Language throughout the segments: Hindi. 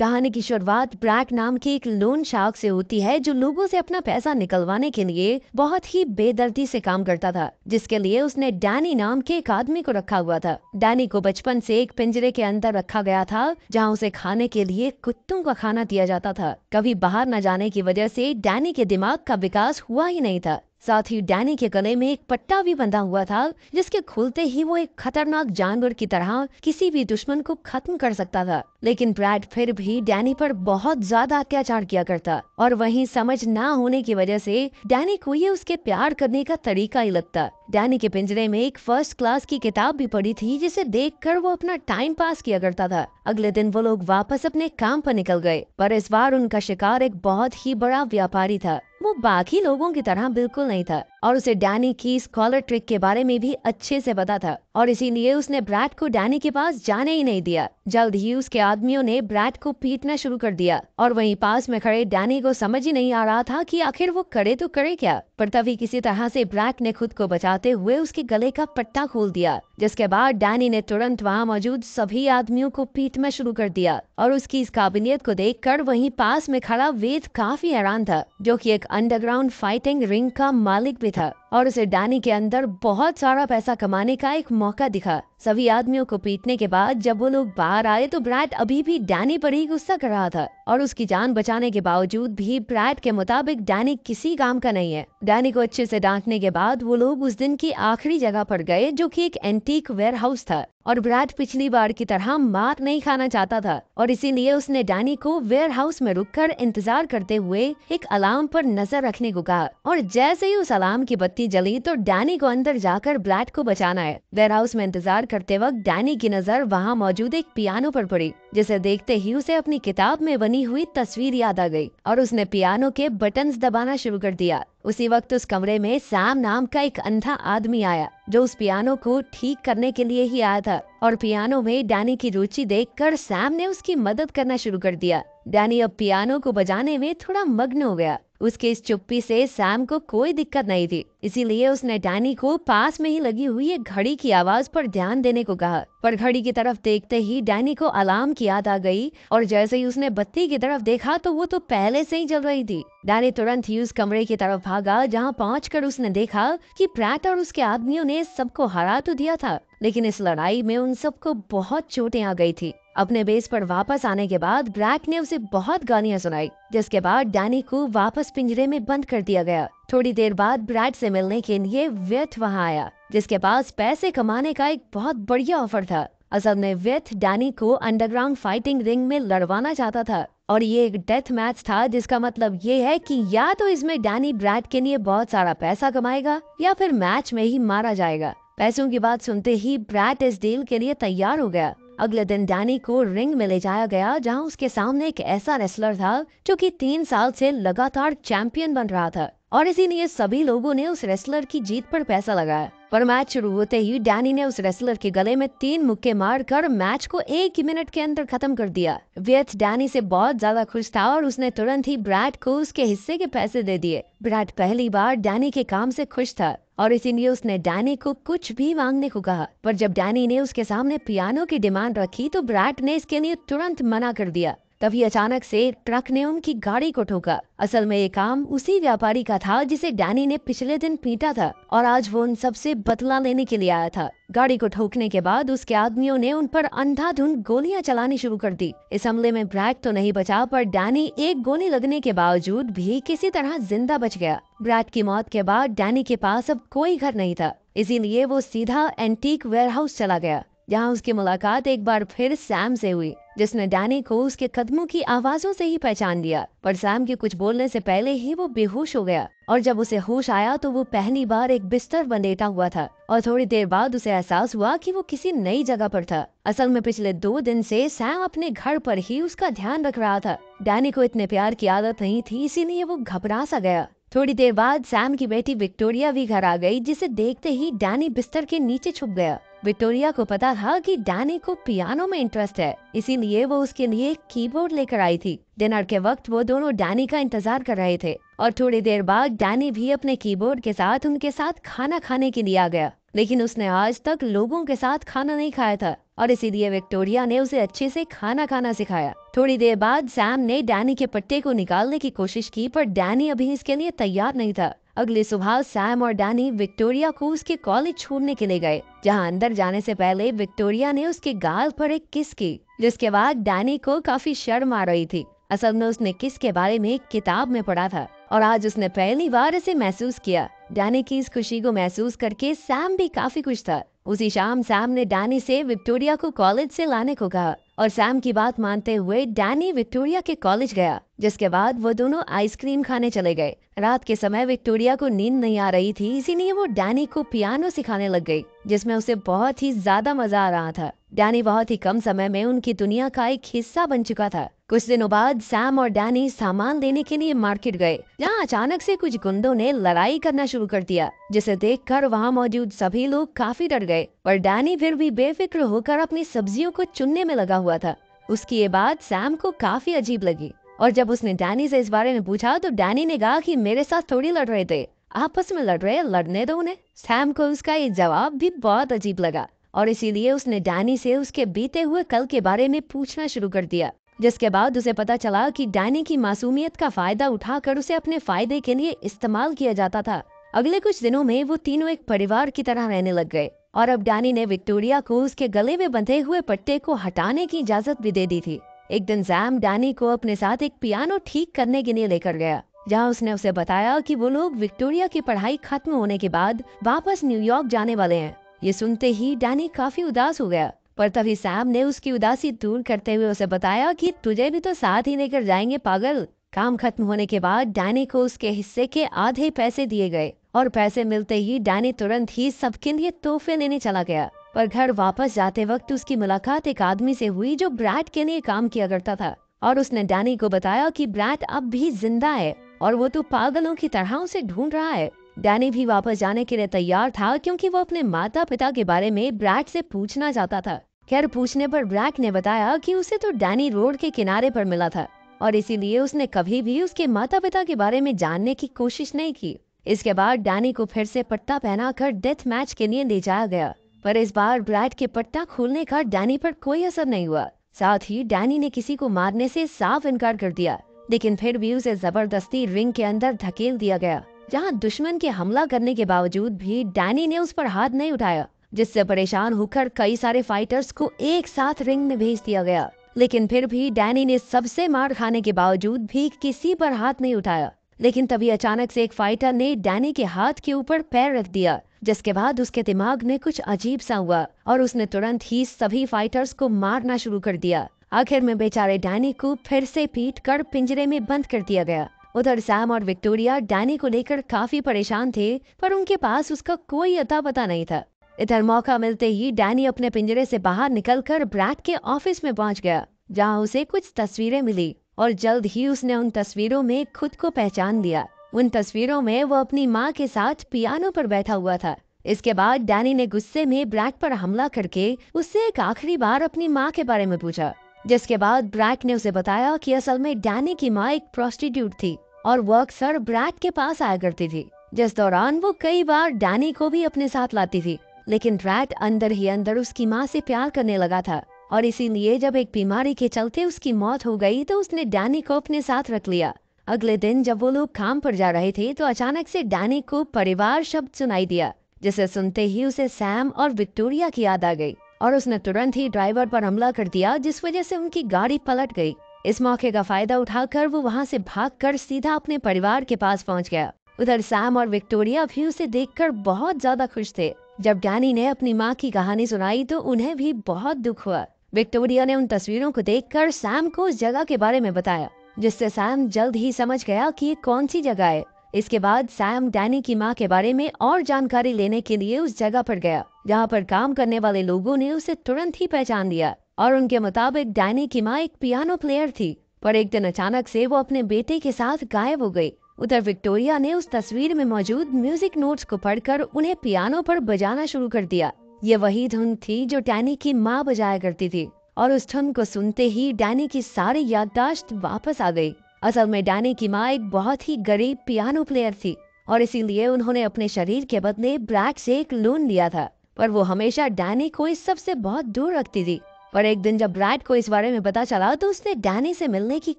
कहानी की शुरुआत ब्रैक नाम के एक लोन शार्क से होती है जो लोगों से अपना पैसा निकलवाने के लिए बहुत ही बेदर्दी से काम करता था जिसके लिए उसने डैनी नाम के एक आदमी को रखा हुआ था डैनी को बचपन से एक पिंजरे के अंदर रखा गया था जहां उसे खाने के लिए कुत्तों का खाना दिया जाता था कभी बाहर न जाने की वजह से डैनी के दिमाग का विकास हुआ ही नहीं था साथ ही डैनी के गले में एक पट्टा भी बंधा हुआ था जिसके खुलते ही वो एक खतरनाक जानवर की तरह किसी भी दुश्मन को खत्म कर सकता था लेकिन ब्रैड फिर भी डैनी पर बहुत ज्यादा अत्याचार किया करता और वहीं समझ ना होने की वजह से डैनी को ये उसके प्यार करने का तरीका ही लगता डैनी के पिंजरे में एक फर्स्ट क्लास की किताब भी पड़ी थी जिसे देख वो अपना टाइम पास किया करता था अगले दिन वो लोग वापस अपने काम पर निकल गए पर इस बार उनका शिकार एक बहुत ही बड़ा व्यापारी था वो बाकी लोगों की तरह बिल्कुल नहीं था और उसे डैनी की स्कॉलर ट्रिक के बारे में भी अच्छे से पता था और इसीलिए उसने ब्रैड को डैनी के पास जाने ही नहीं दिया जल्द ही उसके आदमियों ने ब्रैड को पीटना शुरू कर दिया और वहीं पास में खड़े डैनी को समझ ही नहीं आ रहा था कि आखिर वो करे तो करे क्या पर तभी किसी तरह से ब्रैड ने खुद को बचाते हुए उसके गले का पट्टा खोल दिया जिसके बाद डैनी ने तुरंत वहाँ मौजूद सभी आदमियों को पीटना शुरू कर दिया और उसकी इस काबिलियत को देख कर वही पास में खड़ा वेद काफी हैरान था जो की एक अंडरग्राउंड फाइटिंग रिंग का मालिक भी था और उसे डैनी के अंदर बहुत सारा पैसा कमाने का एक मौका दिखा सभी आदमियों को पीटने के बाद जब वो लोग बाहर आए तो ब्रैड अभी भी डैनी पर ही गुस्सा कर रहा था और उसकी जान बचाने के बावजूद भी ब्रैड के मुताबिक डैनी किसी काम का नहीं है डैनी को अच्छे से डांटने के बाद वो लोग उस दिन की आखिरी जगह पर गए जो कि एक एंटीक वेयर हाउस था और ब्रैड पिछली बार की तरह मार नहीं खाना चाहता था और इसीलिए उसने डैनी को वेयर हाउस में रुक इंतजार करते हुए एक अलार्म पर नजर रखने को कहा और जैसे ही उस अलार्म की बत्ती बत्ती जली तो डैनी को अंदर जाकर ब्लैट को बचाना है वेयर हाउस में इंतजार करते वक्त डैनी की नजर वहाँ मौजूद एक पियानो पर पड़ी जिसे देखते ही उसे अपनी किताब में बनी हुई तस्वीर याद आ गई और उसने पियानो के बटन दबाना शुरू कर दिया उसी वक्त उस कमरे में सैम नाम का एक अंधा आदमी आया जो उस पियानो को ठीक करने के लिए ही आया था और पियानो में डैनी की रुचि देखकर सैम ने उसकी मदद करना शुरू कर दिया डैनी अब पियानो को बजाने में थोड़ा मग्न हो गया उसके इस चुप्पी से सैम को कोई दिक्कत नहीं थी इसीलिए उसने डैनी को पास में ही लगी हुई एक घड़ी की आवाज पर ध्यान देने को कहा पर घड़ी की तरफ देखते ही डैनी को अलार्म की याद आ गई और जैसे ही उसने बत्ती की तरफ देखा तो वो तो पहले से ही जल रही थी डैनी तुरंत ही उस कमरे की तरफ भागा जहाँ पहुँच उसने देखा की प्रैट और उसके आदमियों ने सबको हरा तो दिया था लेकिन इस लड़ाई में उन सबको बहुत चोटें आ गई थी अपने बेस पर वापस आने के बाद ब्रैट ने उसे बहुत गालियां सुनाई जिसके बाद डैनी को वापस पिंजरे में बंद कर दिया गया थोड़ी देर बाद ब्रैट से मिलने के लिए व्यर्थ वहां आया जिसके पास पैसे कमाने का एक बहुत बढ़िया ऑफर था असल ने विथ डैनी को अंडरग्राउंड फाइटिंग रिंग में लड़वाना चाहता था और ये एक डेथ मैच था जिसका मतलब ये है कि या तो इसमें डैनी ब्रैड के लिए बहुत सारा पैसा कमाएगा या फिर मैच में ही मारा जाएगा पैसों की बात सुनते ही ब्रैड इस डील के लिए तैयार हो गया अगले दिन डैनी को रिंग में ले जाया गया जहां उसके सामने एक ऐसा रेसलर था जो कि तीन साल से लगातार चैंपियन बन रहा था और इसीलिए सभी लोगों ने उस रेसलर की जीत पर पैसा लगाया पर मैच शुरू होते ही डैनी ने उस रेसलर के गले में तीन मुक्के मारकर मैच को एक मिनट के अंदर खत्म कर दिया व्यथ डैनी से बहुत ज्यादा खुश था और उसने तुरंत ही ब्रैड को उसके हिस्से के पैसे दे दिए ब्रैड पहली बार डैनी के काम से खुश था और इसीलिए उसने डैनी को कुछ भी मांगने को कहा पर जब डैनी ने उसके सामने पियानो की डिमांड रखी तो ब्रैट ने इसके लिए तुरंत मना कर दिया तभी अचानक से ट्रक ने उनकी गाड़ी को ठोका असल में ये काम उसी व्यापारी का था जिसे डैनी ने पिछले दिन पीटा था और आज वो उन सबसे बदला लेने के लिए आया था गाड़ी को ठोकने के बाद उसके आदमियों ने उन पर अंधाधुंध गोलियां चलानी शुरू कर दी इस हमले में ब्रैक तो नहीं बचा पर डैनी एक गोली लगने के बावजूद भी किसी तरह जिंदा बच गया ब्रैक की मौत के बाद डैनी के पास अब कोई घर नहीं था इसीलिए वो सीधा एंटीक वेयर हाउस चला गया जहाँ उसकी मुलाकात एक बार फिर सैम से हुई जिसने डैनी को उसके कदमों की आवाजों से ही पहचान लिया पर सैम के कुछ बोलने से पहले ही वो बेहोश हो गया और जब उसे होश आया तो वो पहली बार एक बिस्तर पर लेटा हुआ था और थोड़ी देर बाद उसे एहसास हुआ कि वो किसी नई जगह पर था असल में पिछले दो दिन से सैम अपने घर पर ही उसका ध्यान रख रहा था डैनी को इतने प्यार की आदत नहीं थी इसीलिए वो घबरा सा गया थोड़ी देर बाद सैम की बेटी विक्टोरिया भी घर आ गई जिसे देखते ही डैनी बिस्तर के नीचे छुप गया विक्टोरिया को पता था कि डैनी को पियानो में इंटरेस्ट है इसीलिए वो उसके लिए एक कीबोर्ड लेकर आई थी डिनर के वक्त वो दोनों डैनी का इंतजार कर रहे थे और थोड़ी देर बाद डैनी भी अपने कीबोर्ड के साथ उनके साथ खाना खाने के लिए आ गया लेकिन उसने आज तक लोगों के साथ खाना नहीं खाया था और इसीलिए विक्टोरिया ने उसे अच्छे से खाना खाना सिखाया थोड़ी देर बाद सैम ने डैनी के पट्टे को निकालने की कोशिश की पर डैनी अभी इसके लिए तैयार नहीं था अगले सुबह सैम और डैनी विक्टोरिया को उसके कॉलेज छोड़ने के लिए गए जहां अंदर जाने से पहले विक्टोरिया ने उसके गाल पर एक किस की जिसके बाद डैनी को काफी शर्म आ रही थी असल में उसने किस के बारे में एक किताब में पढ़ा था और आज उसने पहली बार इसे महसूस किया डैनी की इस खुशी को महसूस करके सैम भी काफी खुश था उसी शाम सैम ने डैनी से विक्टोरिया को कॉलेज से लाने को कहा और सैम की बात मानते हुए डैनी विक्टोरिया के कॉलेज गया जिसके बाद वो दोनों आइसक्रीम खाने चले गए रात के समय विक्टोरिया को नींद नहीं आ रही थी इसीलिए वो डैनी को पियानो सिखाने लग गई जिसमें उसे बहुत ही ज्यादा मजा आ रहा था डैनी बहुत ही कम समय में उनकी दुनिया का एक हिस्सा बन चुका था कुछ दिनों बाद सैम और डैनी सामान लेने के लिए मार्केट गए जहाँ अचानक से कुछ गुंडों ने लड़ाई करना शुरू कर दिया जिसे देखकर वहाँ मौजूद सभी लोग काफी डर गए पर डैनी फिर भी बेफिक्र होकर अपनी सब्जियों को चुनने में लगा हुआ हुआ था उसकी ये बात सैम को काफी अजीब लगी और जब उसने डैनी से इस बारे में पूछा तो डैनी ने कहा कि मेरे साथ थोड़ी लड़ रहे थे आपस में लड़ रहे लड़ने दो उन्हें सैम को उसका ये जवाब भी बहुत अजीब लगा और इसीलिए उसने डैनी से उसके बीते हुए कल के बारे में पूछना शुरू कर दिया जिसके बाद उसे पता चला कि डैनी की मासूमियत का फायदा उठाकर उसे अपने फायदे के लिए इस्तेमाल किया जाता था अगले कुछ दिनों में वो तीनों एक परिवार की तरह रहने लग गए और अब डैनी ने विक्टोरिया को उसके गले में बंधे हुए पट्टे को हटाने की इजाजत भी दे दी थी एक दिन सैम डैनी को अपने साथ एक पियानो ठीक करने के लिए लेकर गया जहां उसने उसे बताया कि वो लोग विक्टोरिया की पढ़ाई खत्म होने के बाद वापस न्यूयॉर्क जाने वाले हैं ये सुनते ही डैनी काफी उदास हो गया पर तभी सैम ने उसकी उदासी दूर करते हुए उसे बताया कि तुझे भी तो साथ ही लेकर जाएंगे पागल काम खत्म होने के बाद डैनी को उसके हिस्से के आधे पैसे दिए गए और पैसे मिलते ही डैनी तुरंत ही सबके लिए तोहफे लेने चला गया पर घर वापस जाते वक्त उसकी मुलाकात एक आदमी से हुई जो ब्रैड के लिए काम किया करता था और उसने डैनी को बताया कि ब्रैड अब भी जिंदा है और वो तो पागलों की तरह उसे ढूंढ रहा है डैनी भी वापस जाने के लिए तैयार था क्योंकि वो अपने माता पिता के बारे में ब्रैड से पूछना चाहता था खैर पूछने पर ब्रैट ने बताया कि उसे तो डैनी रोड के किनारे पर मिला था और इसीलिए उसने कभी भी उसके माता पिता के बारे में जानने की कोशिश नहीं की इसके बाद डैनी को फिर से पट्टा पहनाकर डेथ मैच के लिए ले जाया गया पर इस बार ब्रैड के पट्टा खोलने का डैनी पर कोई असर नहीं हुआ साथ ही डैनी ने किसी को मारने से साफ इनकार कर दिया लेकिन फिर भी उसे जबरदस्ती रिंग के अंदर धकेल दिया गया जहां दुश्मन के हमला करने के बावजूद भी डैनी ने उस पर हाथ नहीं उठाया जिससे परेशान होकर कई सारे फाइटर्स को एक साथ रिंग में भेज दिया गया लेकिन फिर भी डैनी ने सबसे मार खाने के बावजूद भी किसी पर हाथ नहीं उठाया लेकिन तभी अचानक से एक फाइटर ने डैनी के हाथ के ऊपर पैर रख दिया जिसके बाद उसके दिमाग में कुछ अजीब सा हुआ और उसने तुरंत ही सभी फाइटर्स को मारना शुरू कर दिया आखिर में बेचारे डैनी को फिर से पीट कर पिंजरे में बंद कर दिया गया उधर सैम और विक्टोरिया डैनी को लेकर काफी परेशान थे पर उनके पास उसका कोई अता पता नहीं था इधर मौका मिलते ही डैनी अपने पिंजरे से बाहर निकलकर ब्रैड के ऑफिस में पहुंच गया जहां उसे कुछ तस्वीरें मिली और जल्द ही उसने उन तस्वीरों में खुद को पहचान लिया उन तस्वीरों में वो अपनी माँ के साथ पियानो पर बैठा हुआ था इसके बाद डैनी ने गुस्से में ब्रैक पर हमला करके उससे एक आखिरी बार अपनी माँ के बारे में पूछा जिसके बाद ब्रैक ने उसे बताया कि असल में डैनी की माँ एक प्रोस्टिट्यूट थी और वो अक्सर ब्रैक के पास आया करती थी जिस दौरान वो कई बार डैनी को भी अपने साथ लाती थी लेकिन ब्रैक अंदर ही अंदर उसकी माँ से प्यार करने लगा था और इसीलिए जब एक बीमारी के चलते उसकी मौत हो गई तो उसने डैनी को अपने साथ रख लिया अगले दिन जब वो लोग काम पर जा रहे थे तो अचानक से डैनी को परिवार शब्द सुनाई दिया जिसे सुनते ही उसे सैम और विक्टोरिया की याद आ गई और उसने तुरंत ही ड्राइवर पर हमला कर दिया जिस वजह से उनकी गाड़ी पलट गई इस मौके का फायदा उठाकर वो वहाँ से भागकर सीधा अपने परिवार के पास पहुँच गया उधर सैम और विक्टोरिया भी उसे देखकर बहुत ज्यादा खुश थे जब डैनी ने अपनी माँ की कहानी सुनाई तो उन्हें भी बहुत दुख हुआ विक्टोरिया ने उन तस्वीरों को देखकर सैम को उस जगह के बारे में बताया जिससे सैम जल्द ही समझ गया कि ये कौन सी जगह है इसके बाद सैम डैनी की माँ के बारे में और जानकारी लेने के लिए उस जगह पर गया जहाँ पर काम करने वाले लोगों ने उसे तुरंत ही पहचान लिया और उनके मुताबिक डैनी की माँ एक पियानो प्लेयर थी पर एक दिन अचानक से वो अपने बेटे के साथ गायब हो गई उधर विक्टोरिया ने उस तस्वीर में मौजूद म्यूजिक नोट्स को पढ़कर उन्हें पियानो पर बजाना शुरू कर दिया ये वही धुन थी जो डैनी की माँ बजाया करती थी और उस धुन को सुनते ही डैनी की सारी याददाश्त वापस आ गई असल में डैनी की माँ एक बहुत ही गरीब पियानो प्लेयर थी और इसीलिए उन्होंने अपने शरीर के बदले ब्लैक से एक लोन लिया था पर वो हमेशा डैनी को इस सबसे बहुत दूर रखती थी पर एक दिन जब ब्रैड को इस बारे में पता चला तो उसने डैनी से मिलने की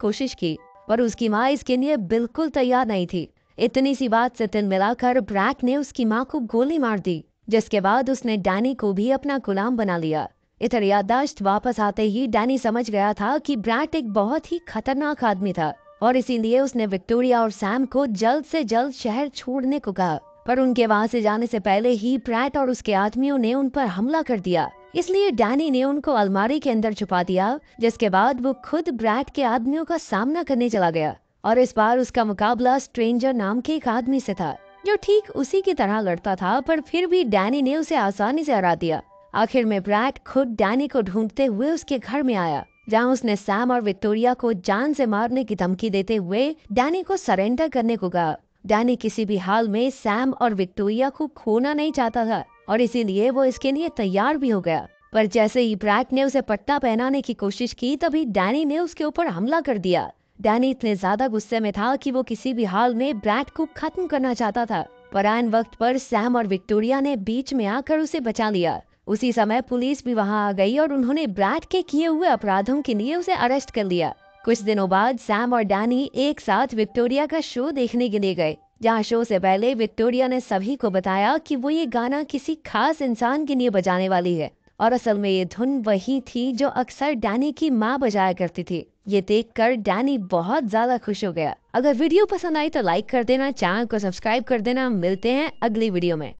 कोशिश की पर उसकी माँ इसके लिए बिल्कुल तैयार नहीं थी इतनी सी बात से तिल मिलाकर ब्रैक ने उसकी माँ को गोली मार दी जिसके बाद उसने डैनी को भी अपना गुलाम बना लिया इधर याददाश्त वापस आते ही डैनी समझ गया था कि ब्रैट एक बहुत ही खतरनाक आदमी था और इसीलिए उसने विक्टोरिया और सैम को जल्द से जल्द शहर छोड़ने को कहा पर उनके वहाँ से जाने से पहले ही ब्रैट और उसके आदमियों ने उन पर हमला कर दिया इसलिए डैनी ने उनको अलमारी के अंदर छुपा दिया जिसके बाद वो खुद ब्रैट के आदमियों का सामना करने चला गया और इस बार उसका मुकाबला स्ट्रेंजर नाम के एक आदमी से था जो ठीक उसी की तरह लड़ता था पर फिर भी डैनी ने उसे आसानी से हरा दिया आखिर में ब्रैड खुद डैनी को ढूंढते हुए उसके घर में आया जहां उसने सैम और विक्टोरिया को जान से मारने की धमकी देते हुए डैनी को सरेंडर करने को कहा डैनी किसी भी हाल में सैम और विक्टोरिया को खोना नहीं चाहता था और इसीलिए वो इसके लिए तैयार भी हो गया पर जैसे ही ब्रैक ने उसे पट्टा पहनाने की कोशिश की तभी डैनी ने उसके ऊपर हमला कर दिया डैनी इतने ज्यादा गुस्से में था कि वो किसी भी हाल में ब्रैड को खत्म करना चाहता था परायण वक्त पर सैम और विक्टोरिया ने बीच में आकर उसे बचा लिया उसी समय पुलिस भी वहां आ गई और उन्होंने ब्रैड के किए हुए अपराधों के लिए उसे अरेस्ट कर लिया कुछ दिनों बाद सैम और डैनी एक साथ विक्टोरिया का शो देखने के लिए गए जहाँ शो से पहले विक्टोरिया ने सभी को बताया कि वो ये गाना किसी खास इंसान के लिए बजाने वाली है और असल में ये धुन वही थी जो अक्सर डैनी की माँ बजाया करती थी ये देख कर डैनी बहुत ज्यादा खुश हो गया अगर वीडियो पसंद आई तो लाइक कर देना चैनल को सब्सक्राइब कर देना मिलते हैं अगली वीडियो में